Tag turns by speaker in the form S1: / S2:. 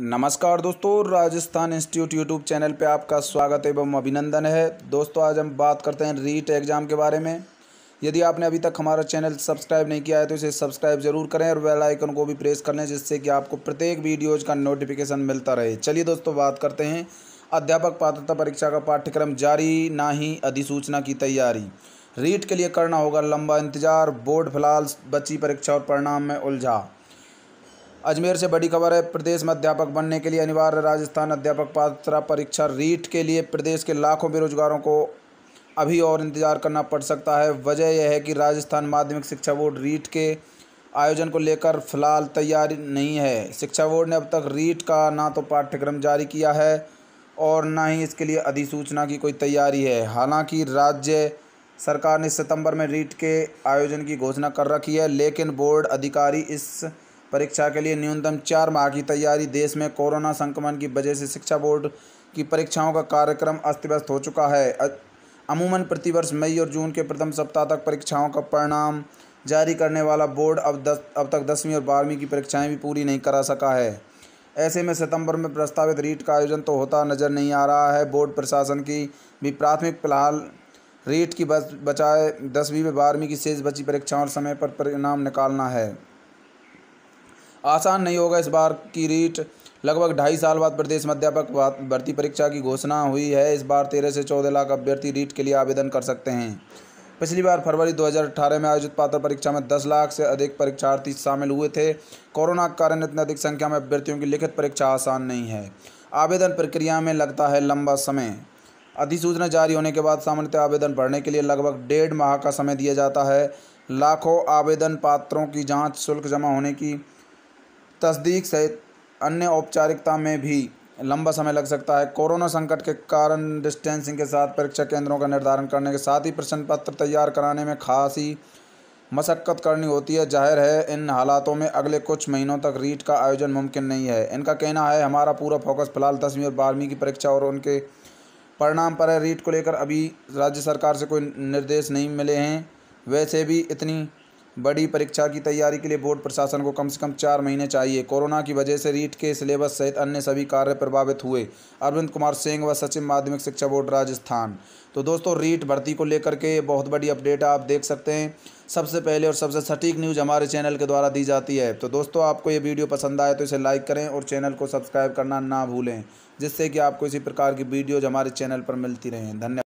S1: नमस्कार दोस्तों Rajasthan institute YouTube channel पे आपका स्वागत एवं अभिनंदन है दोस्तों आज हम बात करते हैं रीट एग्ज़ाम के बारे में यदि आपने अभी तक हमारा चैनल सब्सक्राइब नहीं किया है तो इसे सब्सक्राइब जरूर करें और बेल आइकन को भी प्रेस कर लें जिससे कि आपको प्रत्येक वीडियोज़ का नोटिफिकेशन मिलता रहे चलिए दोस्तों बात करते हैं अध्यापक पात्रता परीक्षा का पाठ्यक्रम जारी ना ही अधिसूचना की तैयारी रीट के लिए करना होगा लंबा इंतजार बोर्ड फिलहाल बच्ची परीक्षा और परिणाम में उलझा अजमेर से बड़ी खबर है प्रदेश में अध्यापक बनने के लिए अनिवार्य राजस्थान अध्यापक पात्रता परीक्षा रीट के लिए प्रदेश के लाखों बेरोजगारों को अभी और इंतजार करना पड़ सकता है वजह यह है कि राजस्थान माध्यमिक शिक्षा बोर्ड रीट के आयोजन को लेकर फिलहाल तैयारी नहीं है शिक्षा बोर्ड ने अब तक रीट का ना तो पाठ्यक्रम जारी किया है और ना ही इसके लिए अधिसूचना की कोई तैयारी है हालांकि राज्य सरकार ने सितंबर में रीट के आयोजन की घोषणा कर रखी है लेकिन बोर्ड अधिकारी इस परीक्षा के लिए न्यूनतम चार माह की तैयारी देश में कोरोना संक्रमण की वजह से शिक्षा बोर्ड की परीक्षाओं का कार्यक्रम अस्त व्यस्त हो चुका है अमूमन प्रतिवर्ष मई और जून के प्रथम सप्ताह तक परीक्षाओं का परिणाम जारी करने वाला बोर्ड अब दस अब तक दसवीं और बारहवीं की परीक्षाएं भी पूरी नहीं करा सका है ऐसे में सितंबर में प्रस्तावित रीट का आयोजन तो होता नज़र नहीं आ रहा है बोर्ड प्रशासन की भी प्राथमिक फिलहाल रीट की बस बचाए दसवीं व बारहवीं की शेष बची परीक्षाओं और समय पर परिणाम निकालना है आसान नहीं होगा इस बार की रीट लगभग ढाई साल बाद प्रदेश अध्यापक भर्ती परीक्षा की घोषणा हुई है इस बार तेरह से चौदह लाख अभ्यर्थी रीट के लिए आवेदन कर सकते हैं पिछली बार फरवरी 2018 में आयोजित पात्र परीक्षा में 10 लाख से अधिक परीक्षार्थी शामिल हुए थे कोरोना के कारण इतनी अधिक संख्या में अभ्यर्थियों की लिखित परीक्षा आसान नहीं है आवेदन प्रक्रिया में लगता है लंबा समय अधिसूचना जारी होने के बाद सामान्यतः आवेदन भरने के लिए लगभग डेढ़ माह का समय दिया जाता है लाखों आवेदन पात्रों की जाँच शुल्क जमा होने की तस्दीक सहित अन्य औपचारिकता में भी लंबा समय लग सकता है कोरोना संकट के कारण डिस्टेंसिंग के साथ परीक्षा केंद्रों का निर्धारण करने के साथ ही प्रश्न पत्र तैयार कराने में खासी मशक्क़त करनी होती है जाहिर है इन हालातों में अगले कुछ महीनों तक रीट का आयोजन मुमकिन नहीं है इनका कहना है हमारा पूरा फोकस फिलहाल दसवीं और बारहवीं की परीक्षा और उनके परिणाम पर है रीट को लेकर अभी राज्य सरकार से कोई निर्देश नहीं मिले हैं वैसे भी इतनी बड़ी परीक्षा की तैयारी के लिए बोर्ड प्रशासन को कम से कम चार महीने चाहिए कोरोना की वजह से रीट के सिलेबस सहित अन्य सभी कार्य प्रभावित हुए अरविंद कुमार सिंह व सचिव माध्यमिक शिक्षा बोर्ड राजस्थान तो दोस्तों रीट भर्ती को लेकर के बहुत बड़ी अपडेट आप देख सकते हैं सबसे पहले और सबसे सटीक न्यूज़ हमारे चैनल के द्वारा दी जाती है तो दोस्तों आपको ये वीडियो पसंद आए तो इसे लाइक करें और चैनल को सब्सक्राइब करना ना भूलें जिससे कि आपको इसी प्रकार की वीडियोज़ हमारे चैनल पर मिलती रहें धन्यवाद